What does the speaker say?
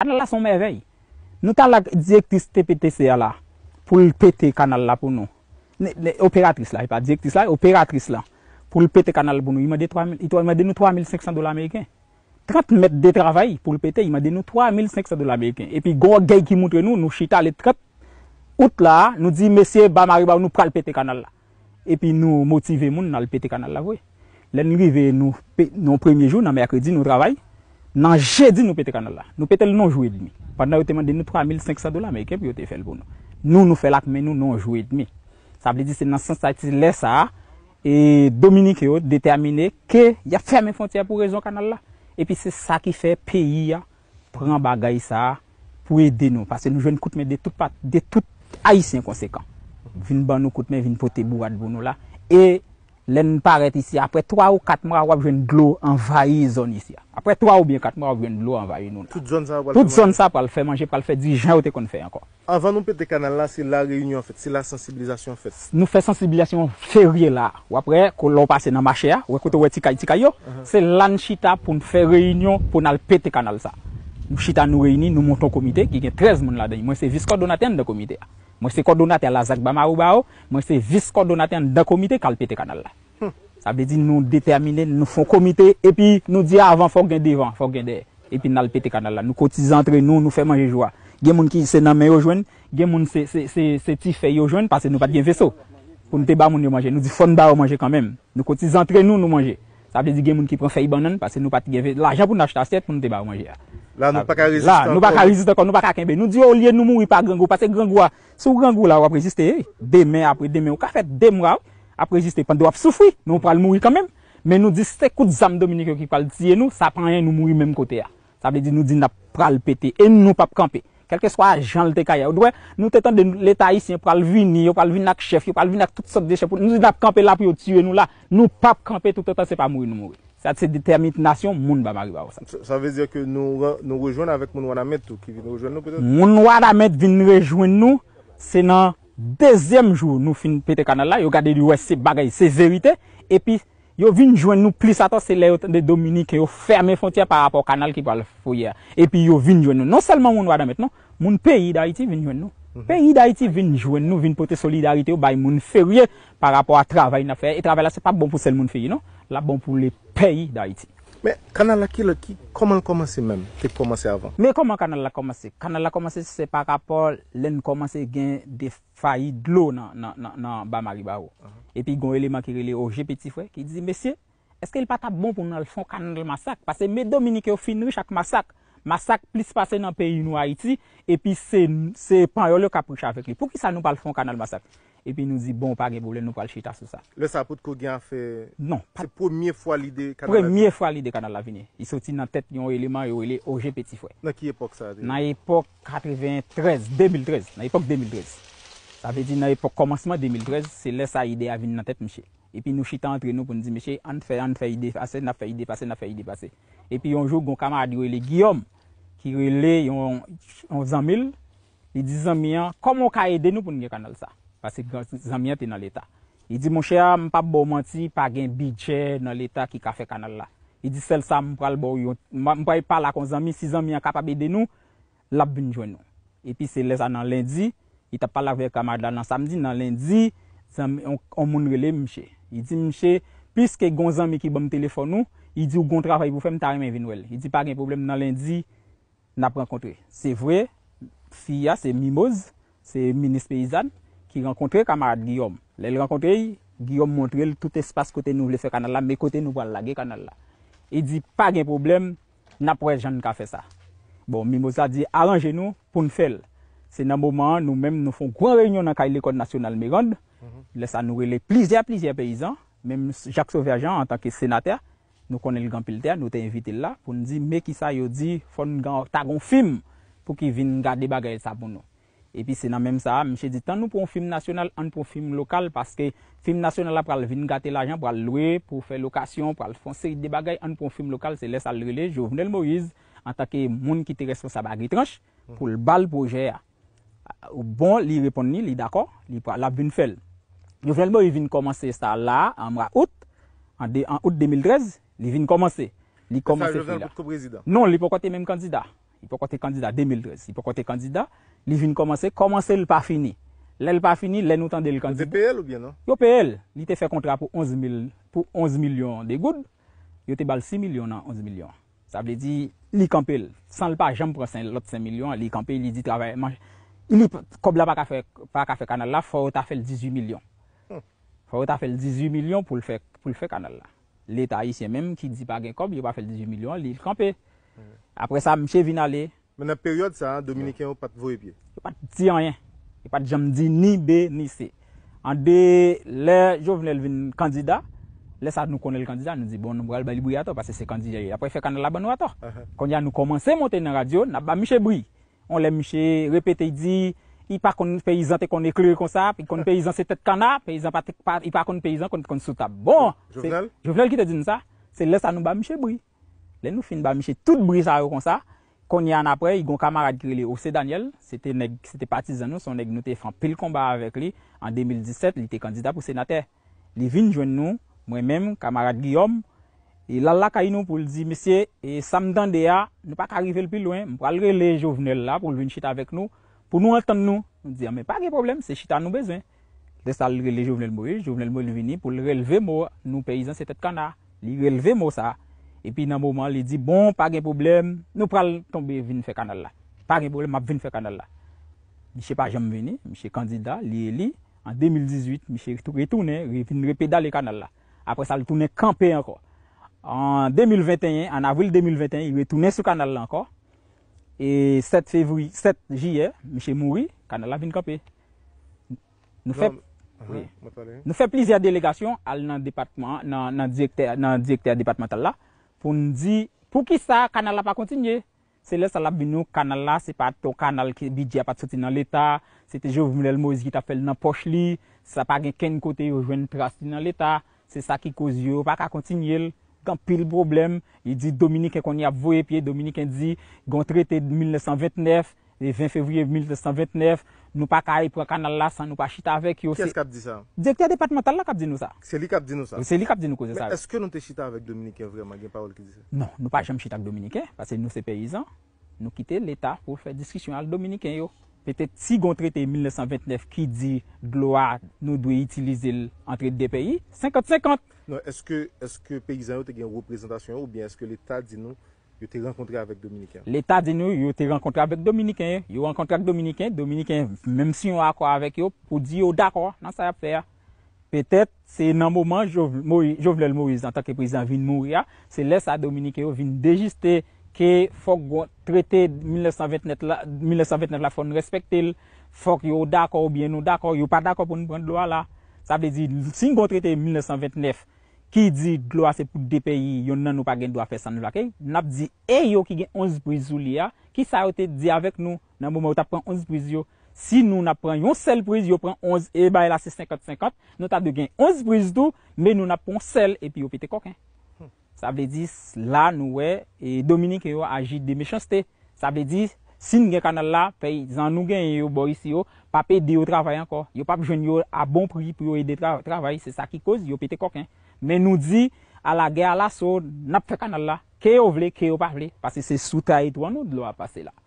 An la son mervey, nou ta lak direktis TPTC la pou l'PT kanal la pou nou. Operatris la, e pa, direktis la, e operatris la pou l'PT kanal pou nou. Y ma den nou 3,500 dola Ameriken. 30 met de travay pou l'PT, y ma den nou 3,500 dola Ameriken. E pi gwa gay ki moun tre nou, nou chita le 30. Out la, nou di, mesye, ba maribaw, nou pral PT kanal la. E pi nou motive moun nan l'PT kanal la vwe. Len nou rive nou, nou premye jou, nan Merkredi, nou travay. Nan jedi nou pete kanal la, nou pete l nonjou edmi. Padna ou te mande nou 3500 dola, mè kem pou yote fel bono. Nou nou fel ak men nou nonjou edmi. Sa vle di se nan sensati lè sa a, e Dominik yo, detemine ke ya ferme fontya pou rezon kanal la. E pi se sa ki fe peyi a, pran bagay sa a, pou ede nou, pase nou jwen koutme de tout pat, de tout aisyen konsekant. Vin ban nou koutme, vin pote bou vat bono la, e... Après paraît ici, après 3 ou 4 mois wap jwen glou envayi zone ici. Après 3 ou bien 4 mois, on va glou envayi nou. envahie zon sa wap al fè manje? Tout zon faire wap al fè manje, pal faire dirijan ou te la, réunion, la c'est la sensibilisation fèt? Nous faisons la. Ou fériée kou lò on passe marché, ou marché, c'est tikay pour faire uh -huh. pour lan chita pou nous chita nous réunis, nous montons comité qui est 13 personnes là-dedans. Moi, c'est vice-coordonnateur de comité. Hein. Moi, c'est coordonnateur la ZAC Moi, c'est vice-coordonnateur de comité qui a pété canal là. Hmm. Ça veut dire nous déterminer, nous faisons comité et puis nous dire avant, faut qu'il devant, faut gagner derrière. Et puis nous avons pété canal là. Nous cotisons entre nous, nous faisons manger joie. Il y a des gens qui sont dans les mains, il y a des gens qui sont petits parce que nous n'avons pas de vaisseau. Pour nous débattre, nous manger. Nous disons, faut nous manger quand même. Nous cotisons entre nous, nous manger. Ça veut dire qu'il y a des qui prennent bananes parce que nous n'avons pas de l'argent pour acheter acheter assiette pour nous débattre manger. Hein. La nou pa ka reziste kon, nou pa ka kembe. Nou di ou liye nou mouri pa grangou. Pase grangou la ou apre jiste, demen apre demen ou ka fet demra ou apre jiste. Pan de wap soufoui, nou pral mouri kanmen. Men nou di se kout zam Dominik yo ki pal tiye nou, sa panye nou mouri menm kote ya. Sa vde di nou di nap pral pete e nou pap kampe. Kelke swa janl te kaya. Nou tetan de leta isi, yo pral vini, yo pral vini ak chef, yo pral vini ak tout sort de chef. Nou di nap kampe la pou yo tiye nou la, nou pap kampe tout an se pa mouri nou mouri. Ça, c'est détermination, moun ba ça. veut dire que nous, nous rejoignons avec moun Wanamet tout, qui vient nous rejoindre nous peut-être? Moun vient rejoindre nous, c'est dans deuxième jour, nous finissons pété canal là, yo gade du ouest, c'est bagay, c'est vérité, et puis, yo vient joindre nous plus à c'est les de Dominique, yo ferme frontière par rapport au canal qui le fouiller Et puis, yo vient joindre nous. Non seulement moun Wanamet, non, le pays d'Haïti vient joindre nous. Mhm. Pays d'Haïti vient joindre nous, vient porter solidarité au bail moun férié par rapport à travail n'a fait. Et travail là, c'est pas bon pour seul moun férié, non? La bon pou le peyi da Haiti. Mè, kanal la ki lè ki, koman koman se mèm te koman se avan? Mè koman kanal la koman se? Kanal la koman se se par rapport lèn koman se gen de fayi d'lò nan Bamari Baro. E pi goun lè ma kire lè o, jè peti fwe, ki dizi, Mè sien, eske l pata bon pou nou al fon kanal masak? Pase mè dominike ou finri chak masak, masak plis pase nan peyi nou Haiti, e pi se pan yo lè kapricha avek li. Pou ki sa nou pal fon kanal masak? epi nou zi bon pari pou lè nou pral chita sou non, sa. Le sapot ko gyan fe... Non. Se pwemye fwa lide kanal avine. Pwemye fwa lide kanal avine. I soti nan tet yon eleman yon ele oje peti fwe. Nan ki epok sa? Nan epok 93, 2013, nan epok 2013. Sa ve di nan epok komanseman 2013, se lè sa ide avine nan tet mèche. Epi nou chita antre nou pou nou di mèche, an fè, an fè, ide fase, an fè, ide fase, an fè, ide fase. Epi yon jou Gonkama adi yon ele, Guillaume, ki yon ele yon 11 an mil, yon 10 an mil an Pase gansi zami a te nan leta. I di monshe a, mpap bo manti, pagen bidje nan leta ki kafe kanal la. I di sel sa mpral bo yon. Mpral e pala kon zami, si zami a kapabede nou, lap binjwen nou. E pi se leza nan lindi, i tapal ave kamada nan samdi, nan lindi, on moun rele mshe. I di mshe, piske gon zami ki bom telefon nou, i di ou gon travay pou fèm, tari men vin wel. I di pagen problem nan lindi, nan pran kontre. Se vwe, fiya, se mimoz, se minis peyizan, renkontre kamarade Giyom. Lè lè renkontre yi, Giyom montre lè tout espas kote nou vle fè kanal la, mè kote nou vwan lagè kanal la. E di, pa gen problem, napwè jan nka fè sa. Bon, mimo sa di, aranje nou pou n'fèl. Se nan mouman, nou mèm nou fon kwan reynyon nan kay lè kote nasyonal mè gand, lè sa nou wè lè plizè plizè peyizan, mèm Jacques Sauvergent, an takè senater, nou konè lè gampil ter, nou te invite lè, pou n'di, mè ki sa yo di, fon nan ta gon fim pou ki vin nga deba g E pi senan menm sa, mi se di tan nou pon film nasyonal an pou film lokal paske film nasyonal la pral vin gate la jan pral loue pou fe lokasyon pral fon seri de bagay an pou film lokal se les al rele. Jouvenel Moïse, an takke moun ki te responsa bagri tranche, pou l bal pou jè ya. Ou bon, li repon ni, li dakor, li pral la bun fel. Jouvenel Moïse vin komanse sa la, an mra out, an out 2013, li vin komanse. Li komanse fi la. Kwa sa jouvenel mpou kou brezida? Non, li pou kote menm kandida. Li pou kote kandida 2013, li pou kote kandida. li vient commencer, commencer le pas fini. L'elle pas fini, le nous tendait de candidat. kandida. ou bien non? Yo PL. Il Li fait fait contrat pour 11, millions 11 millions. de goud, Il a bal 6 millions dans 11 millions. Ça veut dire li campé sans le pas pa jam l'autre 5 millions. Il campé, il dit travail, il comme là pas pa pas fe, canal canal, faut fwa ou ta le 18 millions. Hum. faut Fwa ou ta le 18 millions pour le faire L'État ici-même, qui ne dit pas di pa gen kob, yo 18 millions, il l campé. ça, ça, M. mche mais dans la période, ça, hein, Dominicain n'a pas de voix et pied. Il pas de rien. Il pas de jamais dit ni B ni C. En deux, les Jovenel vin candidat, les ça nous connaît le candidat, nous dit bon, nous allons le bruit parce que c'est candidat. Après, fait canal la bonne à toi. Uh-huh. Quand nous commencé à monter dans la radio, nous avons Michel Bruit. On l'a Michel répété, dit, il pas qu'on paysan qu'on éclaire comme ça, puis qu'on paysan c'est tête canard, paysan pas il pas qu'on paysan qu'on qu'on sous table. Bon, Jovenel, Jovenel qui te dit ça, c'est là ça nous bat Michel Bruit. les nous fin bat Michel tout bruit ça comme ça. Konye an apre, yi gon kamarad ki li Ose Daniel, se te patizan nou, son neg nou te fan pil komba avèk li, an 2017, li te kandida pou senater. Li vin joen nou, mwen menm, kamarad Guillaume, li e lalakay nou pou li di, «Messie, samdan de ya, nou pa karive lpi loin, mwen pralre le jovenel la pou li vin chita avèk nou, pou nou altan nou.» Mwen di, «Amen, ah, pa ge problem, se chita nou bezwen.» Desalre le jovenel mou, jovenel mou li vini, pou li releve mou, nou peyizan se tet kanda. Li releve mou sa, Et dans un moment, il dit « bon, pas gen problème. Nous pral tombe vin faire canal là. Pas je problème, map vin faire canal là. Miche venu, jam suis candidat, candidat, li li. En 2018, miche retoune, vin repeda le canal là. Après ça, il toune kampe encore. En 2021, en avril 2021, il retourné sur ce canal là encore. Et 7 février, 7 juillet, monsieur le canal là vient camper. Nous faisons oui. Uh-huh, plusieurs délégations dans le département, dans, dans directeur, dans directeur départemental là. pou nou di pou ki sa kanal la pa kontinye. Se le salabinou kanal la, se pa to kanal ki bije apat soti nan l'Etat, se te jov mounel mouzi ki ta fel nan poch li, se sa pa gen ken kote yo jwen prastin nan l'Etat, se sa ki kozi yo pa ka kontinye l. Gan pil problem, yi di Dominiken kon yi ap voye pie, Dominiken di, yi gon trete 1929, Le 20 fevriye 1929, nou pa kaye pou a kanal la san, nou pa chita avèk yo. Kè se kap di sa? Direktère departemental la kap di nou sa. Se li kap di nou sa? Se li kap di nou koze sa. Mè eske nou te chita avèk Dominikè vreman gen parol ki di sa? Non, nou pa jèm chita ak Dominikè. Pase nou se peyizan, nou kite l'Etat pou fè diskisyon al Dominikè yo. Petèt si gon trete 1929 ki di gloa nou dwe itilize l'entret de peyi, 50-50. Non, eske peyizan yo te gen reprezentasyon ou bien eske l'Etat di nou... Yo rencontré avec Dominicain. L'État dit nous, yo t'es rencontré avec Dominicain. Yo rencontré avec Dominicain. Dominicain, même si on a d'accord avec eux, pour dire d'accord, non, ça va faire. Peut-être, c'est dans le moment Jovenel Moïse, en tant que président, vient mourir. C'est laisse à Dominicain vient déjuster que faut traiter 1929 là, 1929 la faut respecter, faut yo d'accord ou bien nous d'accord, n'est pas d'accord pour nous prendre loi là. Ça veut dire, si on traité 1929, ki di glo ase pou de peyi yon nan nou pa gen do a fè san nou la key, nap di e yo ki gen 11 brise ou li a, ki sa yo te di avek nou nan mouman ou ta pren 11 brise yo. Si nou nap pren yon sel brise, yo pren 11, e bay e la se 50-50, nou ta de gen 11 brise dou, men nou nap pren sel, epi yo pete koken. Sa vè di la nou we, e Dominique yo aji de mechansete. Sa vè di, sin gen kanal la, fey, zan nou gen yo Boris yo, pa pe de yo travay anko, yo pap jen yo a bon pri pou yo ede travay, se sa ki koz, yo pete koken. Men nou di, ala ge ala sou, nap te kanal la, ke yo vle, ke yo pa vle, pase se suta it wano, lo a pase la.